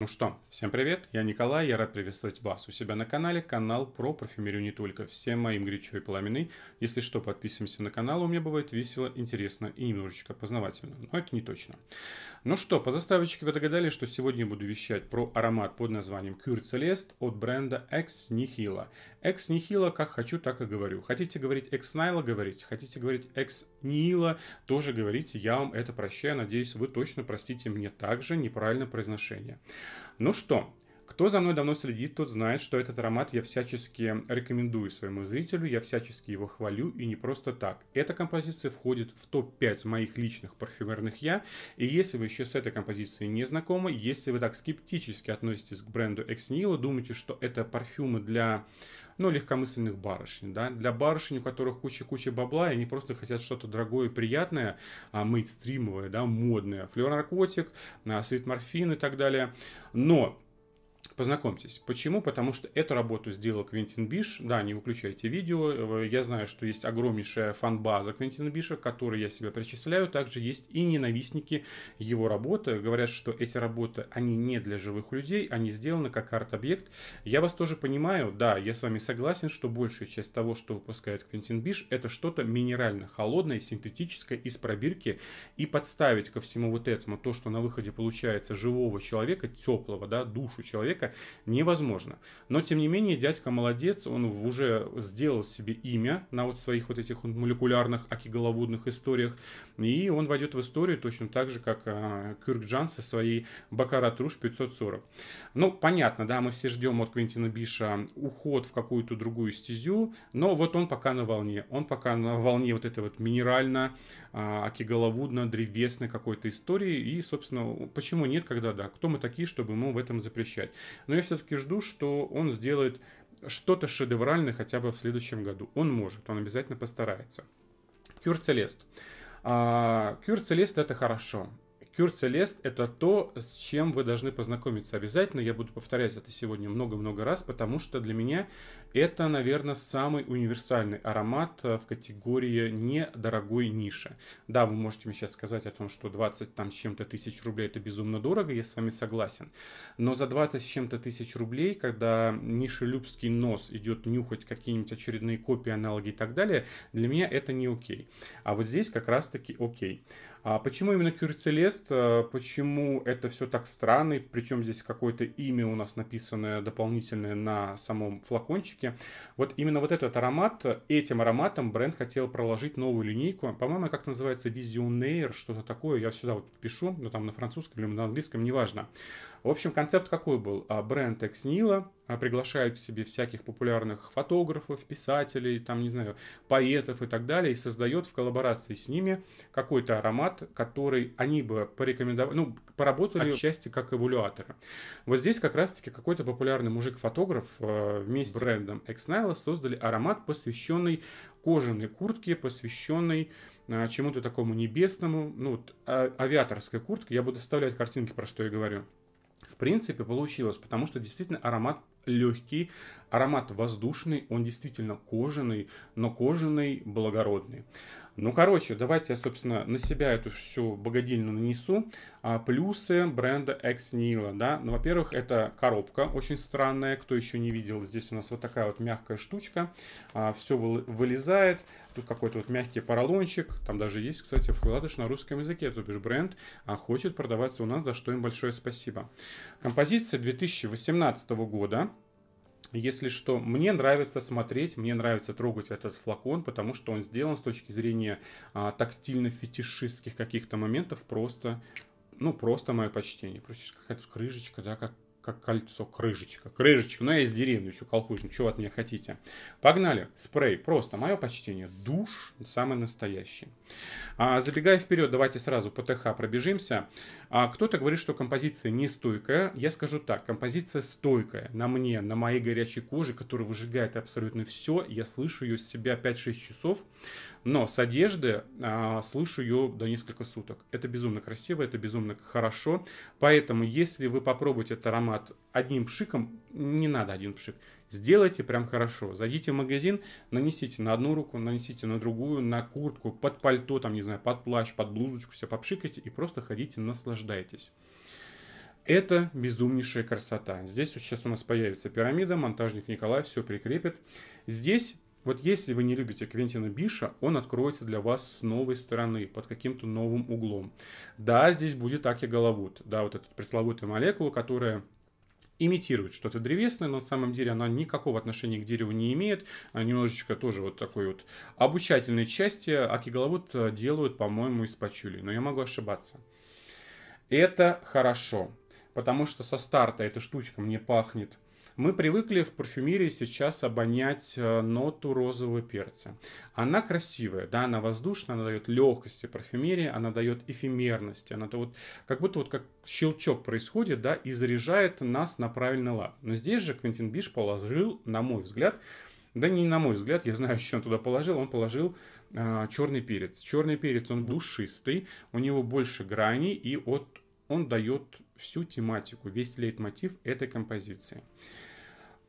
Ну что, всем привет, я Николай, я рад приветствовать вас у себя на канале, канал про парфюмерию не только, всем моим горячо и пламенной. Если что, подписываемся на канал, у меня бывает весело, интересно и немножечко познавательно, но это не точно. Ну что, по заставочке вы догадались, что сегодня я буду вещать про аромат под названием Cure Celeste от бренда Ex Nihila. Ex Nihila, как хочу, так и говорю. Хотите говорить Ex Nihila, говорите, хотите говорить Ex Nihila, тоже говорите, я вам это прощаю, надеюсь, вы точно простите мне также неправильное произношение. Ну что, кто за мной давно следит, тот знает, что этот аромат я всячески рекомендую своему зрителю, я всячески его хвалю и не просто так. Эта композиция входит в топ-5 моих личных парфюмерных я, и если вы еще с этой композицией не знакомы, если вы так скептически относитесь к бренду Ex думаете, что это парфюмы для ну, легкомысленных барышень, да, для барышень, у которых куча-куча бабла, и они просто хотят что-то дорогое, приятное, а, мейнстримовое, да, модное, флюор наркотик, а, свит морфин и так далее, но Познакомьтесь. Почему? Потому что эту работу сделал Квентин Биш. Да, не выключайте видео. Э, я знаю, что есть огромнейшая фан-база Квентина Биша, к которой я себя причисляю. Также есть и ненавистники его работы. Говорят, что эти работы, они не для живых людей, они сделаны как арт-объект. Я вас тоже понимаю. Да, я с вами согласен, что большая часть того, что выпускает Квентин Биш, это что-то минерально холодное, синтетическое, из пробирки. И подставить ко всему вот этому то, что на выходе получается живого человека, теплого, да, душу человека, человека невозможно. Но, тем не менее, дядька молодец, он уже сделал себе имя на вот своих вот этих молекулярных акиголовудных историях, и он войдет в историю точно так же, как э, а, Кюрк Джан со своей Бакара Труш 540. Ну, понятно, да, мы все ждем от Квентина Биша уход в какую-то другую стезю, но вот он пока на волне, он пока на волне вот этой вот минерально, э, а, акиголовудно, древесной какой-то истории, и, собственно, почему нет, когда да, кто мы такие, чтобы ему в этом запрещать. Но я все-таки жду, что он сделает что-то шедевральное хотя бы в следующем году. Он может, он обязательно постарается. Кюр Целест. А, Кюр Целест это хорошо. Кюр Целест – это то, с чем вы должны познакомиться обязательно. Я буду повторять это сегодня много-много раз, потому что для меня это, наверное, самый универсальный аромат э, в категории недорогой ниши. Да, вы можете мне сейчас сказать о том, что 20 там с чем-то тысяч рублей – это безумно дорого, я с вами согласен. Но за 20 с чем-то тысяч рублей, когда Миша Любский нос идет нюхать какие-нибудь очередные копии, аналоги и так далее, для меня это не окей. А вот здесь как раз-таки окей. А почему именно Кюрцелест? А почему это все так странно? И причем здесь какое-то имя у нас написанное дополнительное на самом флакончике. Вот именно вот этот аромат, этим ароматом бренд хотел проложить новую линейку. По-моему, как называется Visionaire, что-то такое. Я сюда вот пишу, но ну, там на французском или на английском, неважно. В общем, концепт какой был? А бренд Экснила а, приглашает к себе всяких популярных фотографов, писателей, там, не знаю, поэтов и так далее, и создает в коллаборации с ними какой-то аромат, который они бы порекомендовали, ну, поработали отчасти как эволюаторы. Вот здесь как раз-таки какой-то популярный мужик-фотограф э, вместе с брендом Exnile создали аромат, посвященный кожаной куртке, посвященной э, чему-то такому небесному, ну, вот, а, авиаторской куртке. Я буду доставлять картинки, про что я говорю. В принципе, получилось, потому что действительно аромат легкий, аромат воздушный, он действительно кожаный, но кожаный благородный. Ну, короче, давайте я, собственно, на себя эту всю богадельню нанесу. А, плюсы бренда Ex да. Ну, во-первых, это коробка очень странная. Кто еще не видел, здесь у нас вот такая вот мягкая штучка. А, все вылезает. Тут какой-то вот мягкий поролончик. Там даже есть, кстати, вкладыш на русском языке. То бишь бренд а, хочет продаваться у нас, за что им большое спасибо. Композиция 2018 года. Если что, мне нравится смотреть, мне нравится трогать этот флакон, потому что он сделан с точки зрения а, тактильно-фетишистских каких-то моментов просто, ну, просто мое почтение. Просто какая-то крышечка, да, как, как кольцо, крышечка, крышечка. ну я из деревни, еще колхозник, чего от меня хотите. Погнали, спрей, просто мое почтение, душ самый настоящий. А, забегая вперед, давайте сразу по ТХ пробежимся. А кто-то говорит, что композиция не стойкая. Я скажу так, композиция стойкая. На мне, на моей горячей коже, которая выжигает абсолютно все, я слышу ее с себя 5-6 часов, но с одежды а, слышу ее до несколько суток. Это безумно красиво, это безумно хорошо. Поэтому, если вы попробуете этот аромат одним пшиком, не надо один пшик, Сделайте прям хорошо. Зайдите в магазин, нанесите на одну руку, нанесите на другую, на куртку, под пальто, там, не знаю, под плащ, под блузочку, все попшикайте и просто ходите, наслаждайтесь. Это безумнейшая красота. Здесь вот сейчас у нас появится пирамида, монтажник Николай все прикрепит. Здесь вот если вы не любите Квентина Биша, он откроется для вас с новой стороны, под каким-то новым углом. Да, здесь будет Аки Головут, да, вот эту пресловутую молекулу, которая имитирует что-то древесное, но на самом деле она никакого отношения к дереву не имеет. Э, немножечко тоже вот такой вот обучательной части акиголовод э, делают, по-моему, из пачули, но я могу ошибаться. Это хорошо, потому что со старта эта штучка мне пахнет мы привыкли в парфюмерии сейчас обонять э, ноту розового перца. Она красивая, да, она воздушная, она дает легкости парфюмерии, она дает эфемерности, она то вот как будто вот как щелчок происходит, да, и заряжает нас на правильный лад. Но здесь же Квентин Биш положил, на мой взгляд, да не на мой взгляд, я знаю, что он туда положил. Он положил э, черный перец. Черный перец, он душистый, у него больше граней, и от, он дает всю тематику, весь лейтмотив этой композиции.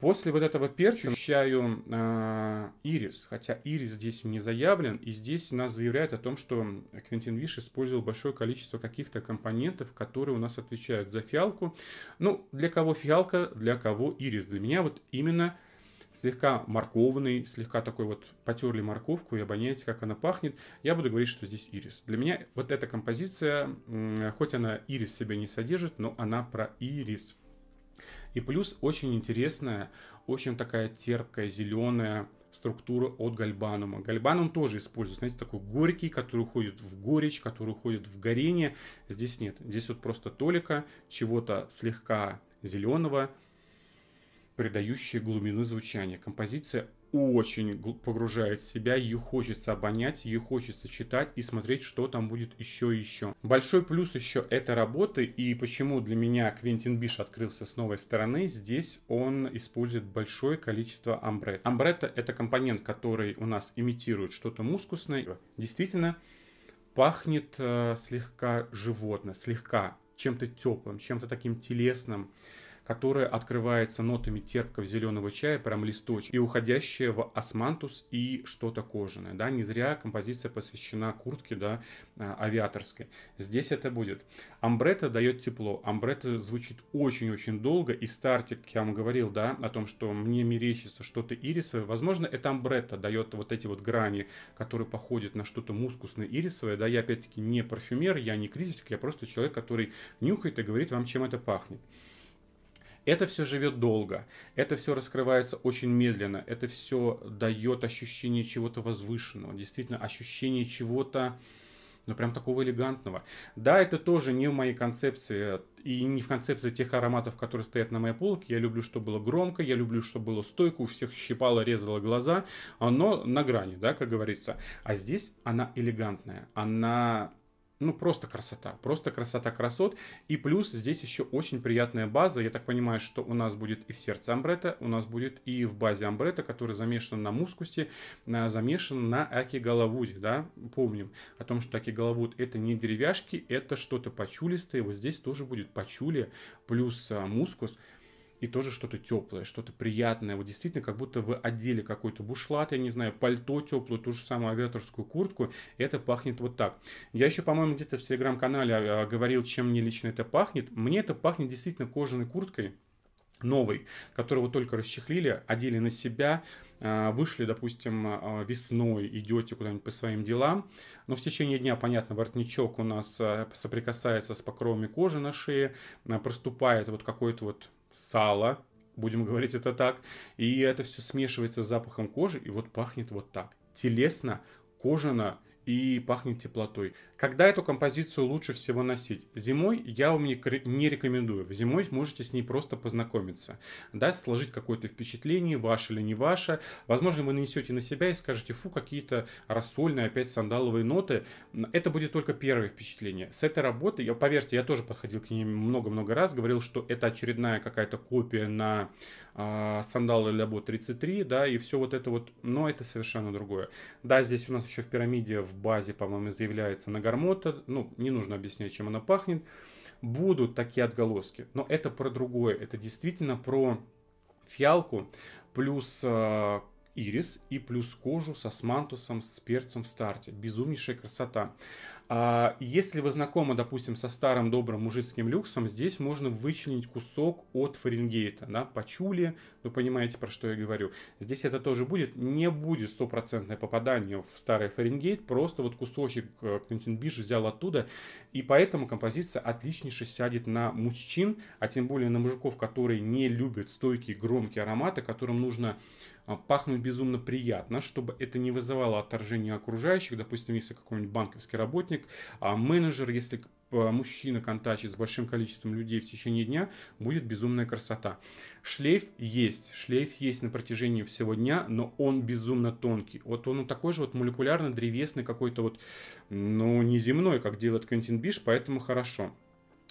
После вот этого перца ощущаю э, ирис, хотя ирис здесь не заявлен, и здесь нас заявляет о том, что Квентин Виш использовал большое количество каких-то компонентов, которые у нас отвечают за фиалку. Ну, для кого фиалка, для кого ирис. Для меня вот именно слегка морковный, слегка такой вот потерли морковку и обоняете, как она пахнет, я буду говорить, что здесь ирис. Для меня вот эта композиция, хоть она ирис в себе не содержит, но она про ирис. И плюс очень интересная, очень такая терпкая, зеленая структура от гальбанума. Гальбанум тоже используется, знаете, такой горький, который уходит в горечь, который уходит в горение. Здесь нет. Здесь вот просто толика чего-то слегка зеленого, придающие глубину звучания. Композиция очень погружает себя, ее хочется обонять, ее хочется читать и смотреть, что там будет еще и еще. Большой плюс еще этой работы и почему для меня Квентин Биш открылся с новой стороны, здесь он использует большое количество амбрет. Амбрета это компонент, который у нас имитирует что-то мускусное. Действительно, пахнет э, слегка животно, слегка чем-то теплым, чем-то таким телесным, которая открывается нотами терпкого зеленого чая, прям листочек, и уходящая в османтус и что-то кожаное. Да, не зря композиция посвящена куртке, да, а, авиаторской. Здесь это будет. Амбретта дает тепло. Амбретта звучит очень-очень долго, и в как я вам говорил, да, о том, что мне мерещится что-то ирисовое, возможно, это амбретта дает вот эти вот грани, которые походят на что-то мускусное ирисовое, да, я опять-таки не парфюмер, я не критик, я просто человек, который нюхает и говорит вам, чем это пахнет. Это все живет долго, это все раскрывается очень медленно, это все дает ощущение чего-то возвышенного, действительно ощущение чего-то, ну прям такого элегантного. Да, это тоже не в моей концепции и не в концепции тех ароматов, которые стоят на моей полке. Я люблю, чтобы было громко, я люблю, чтобы было стойко, у всех щипало, резало глаза. Но на грани, да, как говорится. А здесь она элегантная, она ну, просто красота, просто красота красот. И плюс здесь еще очень приятная база. Я так понимаю, что у нас будет и в сердце амбрета, у нас будет и в базе амбрета, который замешан на мускусе, замешан на акигалавуде, да, помним о том, что головуд это не деревяшки, это что-то почулистое. Вот здесь тоже будет почули плюс а, мускус и тоже что-то теплое, что-то приятное. Вот действительно, как будто вы одели какой-то бушлат, я не знаю, пальто теплую, ту же самую авиаторскую куртку. Это пахнет вот так. Я еще, по-моему, где-то в телеграм-канале а, а, говорил, чем мне лично это пахнет. Мне это пахнет действительно кожаной курткой, новой, которого только расчехлили, одели на себя, а, вышли, допустим, весной, идете куда-нибудь по своим делам, но в течение дня, понятно, воротничок у нас соприкасается с покровами кожи на шее, проступает вот какой-то вот сала, будем говорить это так, и это все смешивается с запахом кожи, и вот пахнет вот так. Телесно, кожано, и пахнет теплотой. Когда эту композицию лучше всего носить? Зимой я вам не рекомендую. Зимой можете с ней просто познакомиться. Да, сложить какое-то впечатление, ваше или не ваше. Возможно, вы нанесете на себя и скажете, фу, какие-то рассольные, опять сандаловые ноты. Это будет только первое впечатление. С этой работы, я, поверьте, я тоже подходил к ней много-много раз, говорил, что это очередная какая-то копия на э, а, сандалы Лябо 33, да, и все вот это вот, но это совершенно другое. Да, здесь у нас еще в пирамиде в в базе, по-моему, заявляется на Нагармота, ну, не нужно объяснять, чем она пахнет, будут такие отголоски. Но это про другое, это действительно про фиалку, плюс а, ирис и плюс кожу со смантусом с перцем в старте. Безумнейшая красота. А если вы знакомы, допустим, со старым добрым мужицким люксом, здесь можно вычленить кусок от Фаренгейта, да, почули, вы понимаете, про что я говорю. Здесь это тоже будет, не будет стопроцентное попадание в старый Фаренгейт, просто вот кусочек э, Квентин Биш взял оттуда, и поэтому композиция отличнейше сядет на мужчин, а тем более на мужиков, которые не любят стойкие громкие ароматы, которым нужно а, пахнуть безумно приятно, чтобы это не вызывало отторжения окружающих. Допустим, если какой-нибудь банковский работник, а менеджер, если а, мужчина контачит с большим количеством людей в течение дня, будет безумная красота. Шлейф есть, шлейф есть на протяжении всего дня, но он безумно тонкий. Вот он такой же вот молекулярно-древесный какой-то вот, ну, не земной, как делает Квентин Биш, поэтому хорошо.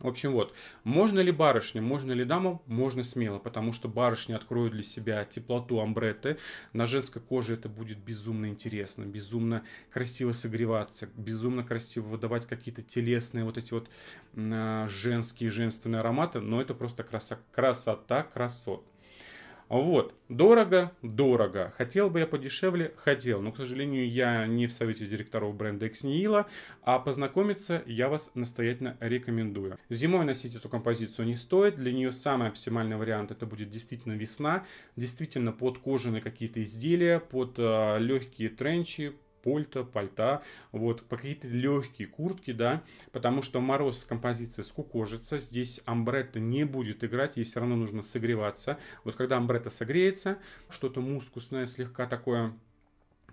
В общем, вот, можно ли барышням, можно ли дамам? Можно смело, потому что барышни откроют для себя теплоту амбретты. На женской коже это будет безумно интересно, безумно красиво согреваться, безумно красиво выдавать какие-то телесные вот эти вот а, женские, женственные ароматы, но это просто краса, красота красот. Вот, дорого, дорого. Хотел бы я подешевле, хотел, но, к сожалению, я не в совете директоров бренда Xneila, а познакомиться я вас настоятельно рекомендую. Зимой носить эту композицию не стоит, для нее самый оптимальный вариант это будет действительно весна, действительно под кожаные какие-то изделия, под э, а, легкие тренчи, пальто, пальта, вот, какие-то легкие куртки, да, потому что мороз с композицией скукожится, здесь амбретта не будет играть, ей все равно нужно согреваться. Вот когда амбретта согреется, что-то мускусное слегка такое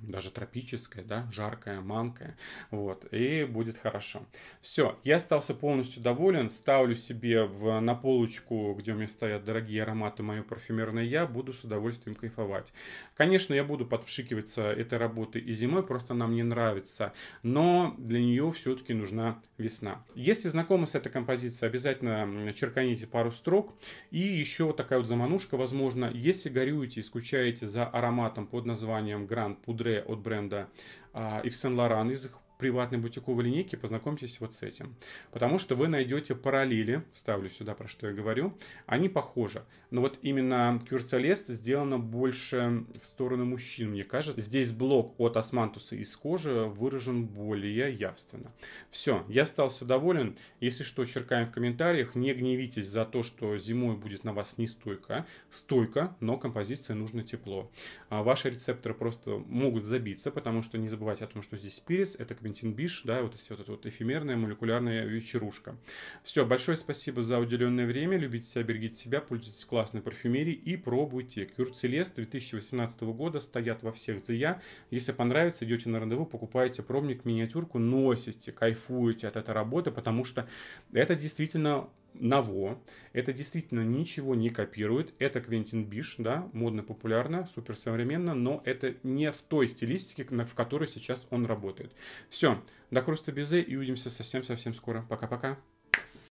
даже тропическое, да, жаркое, манкое, вот, и будет хорошо. Все, я остался полностью доволен, ставлю себе в, на полочку, где у меня стоят дорогие ароматы, мое парфюмерное я, буду с удовольствием кайфовать. Конечно, я буду подпшикиваться этой работы и зимой, просто она мне нравится, но для нее все-таки нужна весна. Если знакомы с этой композицией, обязательно черканите пару строк, и еще вот такая вот заманушка, возможно, если горюете и скучаете за ароматом под названием Гранд Пудра Dre от бренда, а, и Сен-Лоран из их приватной бутиковой линейки, познакомьтесь вот с этим. Потому что вы найдете параллели, ставлю сюда, про что я говорю, они похожи. Но вот именно Кюрцелест сделано больше в сторону мужчин, мне кажется. Здесь блок от османтуса из кожи выражен более явственно. Все, я остался доволен. Если что, черкаем в комментариях. Не гневитесь за то, что зимой будет на вас не стойка. Стойка, но композиции нужно тепло. А ваши рецепторы просто могут забиться, потому что не забывайте о том, что здесь перец, это Бентин Биш, да, вот, все вот это вот эфемерная молекулярная вечерушка. Все, большое спасибо за уделенное время, любите себя, берегите себя, пользуйтесь классной парфюмерией и пробуйте. Кюр Целес 2018 года стоят во всех зия. Если понравится, идете на рандеву, покупаете пробник, миниатюрку, носите, кайфуете от этой работы, потому что это действительно Наво. Это действительно ничего не копирует. Это Квентин Биш, да, модно-популярно, суперсовременно, но это не в той стилистике, в которой сейчас он работает. Все, до Круста Безе и увидимся совсем-совсем скоро. Пока-пока.